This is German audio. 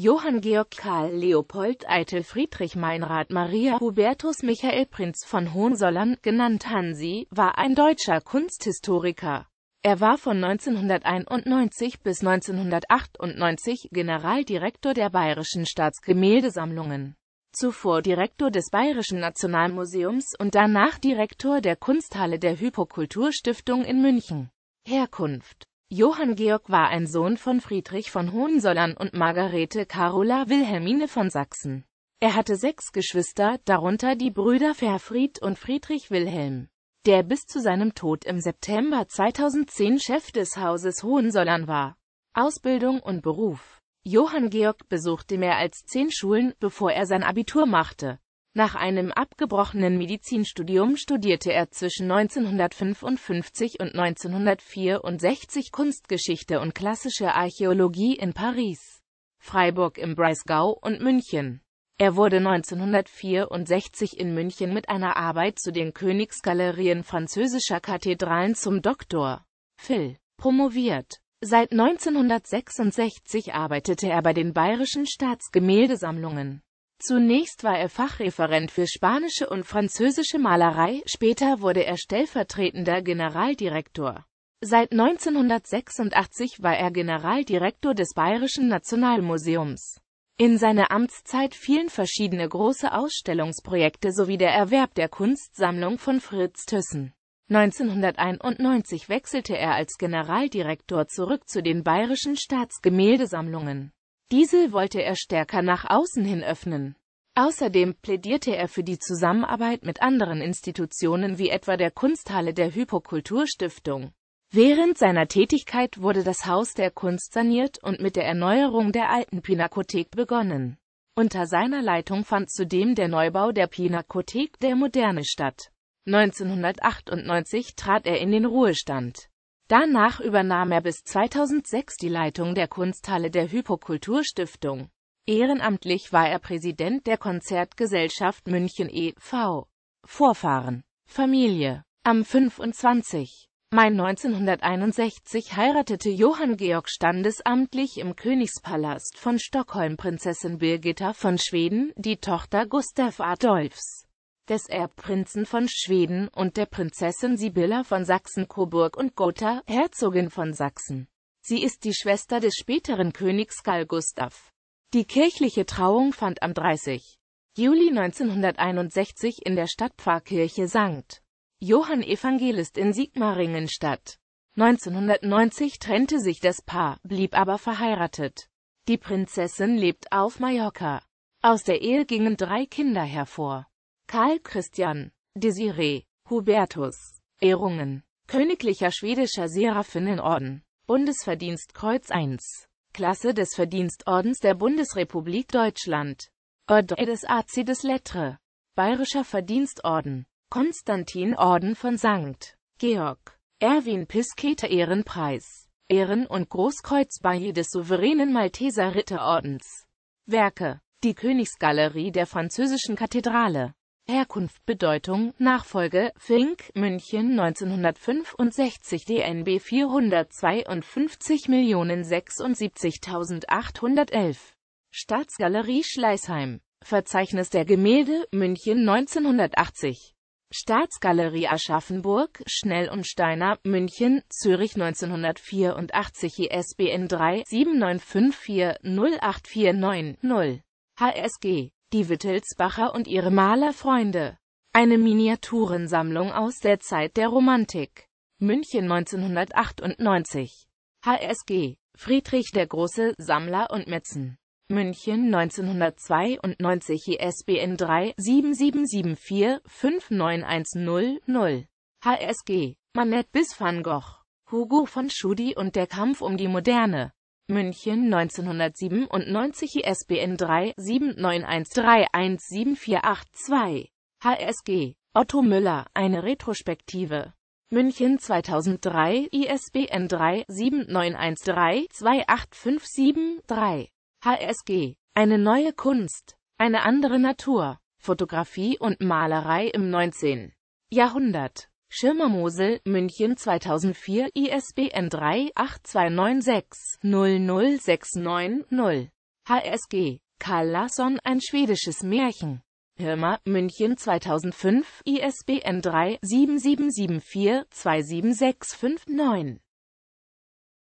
Johann Georg Karl Leopold Eitel Friedrich Meinrad Maria Hubertus Michael Prinz von Hohensollern, genannt Hansi, war ein deutscher Kunsthistoriker. Er war von 1991 bis 1998 Generaldirektor der Bayerischen Staatsgemäldesammlungen, zuvor Direktor des Bayerischen Nationalmuseums und danach Direktor der Kunsthalle der Hypokulturstiftung in München. Herkunft Johann Georg war ein Sohn von Friedrich von Hohensollern und Margarete Carola Wilhelmine von Sachsen. Er hatte sechs Geschwister, darunter die Brüder Verfried und Friedrich Wilhelm, der bis zu seinem Tod im September 2010 Chef des Hauses Hohensollern war. Ausbildung und Beruf Johann Georg besuchte mehr als zehn Schulen, bevor er sein Abitur machte. Nach einem abgebrochenen Medizinstudium studierte er zwischen 1955 und 1964 Kunstgeschichte und klassische Archäologie in Paris, Freiburg im Breisgau und München. Er wurde 1964 in München mit einer Arbeit zu den Königsgalerien französischer Kathedralen zum Doktor Phil promoviert. Seit 1966 arbeitete er bei den Bayerischen Staatsgemäldesammlungen. Zunächst war er Fachreferent für spanische und französische Malerei, später wurde er stellvertretender Generaldirektor. Seit 1986 war er Generaldirektor des Bayerischen Nationalmuseums. In seine Amtszeit fielen verschiedene große Ausstellungsprojekte sowie der Erwerb der Kunstsammlung von Fritz Thyssen. 1991 wechselte er als Generaldirektor zurück zu den Bayerischen Staatsgemäldesammlungen. Diese wollte er stärker nach außen hin öffnen. Außerdem plädierte er für die Zusammenarbeit mit anderen Institutionen wie etwa der Kunsthalle der Hypokulturstiftung. Während seiner Tätigkeit wurde das Haus der Kunst saniert und mit der Erneuerung der alten Pinakothek begonnen. Unter seiner Leitung fand zudem der Neubau der Pinakothek der Moderne statt. 1998 trat er in den Ruhestand. Danach übernahm er bis 2006 die Leitung der Kunsthalle der Hypokulturstiftung. Ehrenamtlich war er Präsident der Konzertgesellschaft München e.V. Vorfahren. Familie. Am 25. Mai 1961 heiratete Johann Georg standesamtlich im Königspalast von Stockholm Prinzessin Birgitta von Schweden, die Tochter Gustav Adolfs des Erbprinzen von Schweden und der Prinzessin Sibylla von Sachsen-Coburg und Gotha, Herzogin von Sachsen. Sie ist die Schwester des späteren Königs Karl Gustav. Die kirchliche Trauung fand am 30. Juli 1961 in der Stadtpfarrkirche St. Johann Evangelist in Sigmaringen statt. 1990 trennte sich das Paar, blieb aber verheiratet. Die Prinzessin lebt auf Mallorca. Aus der Ehe gingen drei Kinder hervor. Karl Christian, Desiree, Hubertus, Ehrungen, Königlicher Schwedischer Seraphinnenorden, Bundesverdienstkreuz 1, Klasse des Verdienstordens der Bundesrepublik Deutschland, Ordre des Arzi des Lettres, Bayerischer Verdienstorden, Konstantin-Orden von St. Georg, Erwin Pisketer Ehrenpreis, Ehren- und Großkreuzbeil des souveränen Malteser Ritterordens. Werke Die Königsgalerie der französischen Kathedrale Herkunft, Bedeutung, Nachfolge, Fink, München 1965 DNB 452 Millionen 76.811 Staatsgalerie Schleißheim Verzeichnis der Gemälde, München 1980 Staatsgalerie Aschaffenburg, Schnell und Steiner, München, Zürich 1984 ISBN 3 7954 08490 HSG die Wittelsbacher und ihre Malerfreunde. Eine Miniaturensammlung aus der Zeit der Romantik. München 1998. HSG. Friedrich der Große, Sammler und Metzen. München 1992 ISBN 3-7774-59100. HSG. Manette bis Van Gogh. Hugo von Schudi und der Kampf um die Moderne. München 1997 ISBN 3 7913 791317482 HSG Otto Müller, eine Retrospektive. München 2003 ISBN 3 7913 791328573 HSG Eine neue Kunst, eine andere Natur, Fotografie und Malerei im 19. Jahrhundert Schirmer Mosel, München 2004, ISBN 3-8296-00690. HSG. Karl Larsson, ein schwedisches Märchen. Pirma, München 2005, ISBN 3-7774-27659.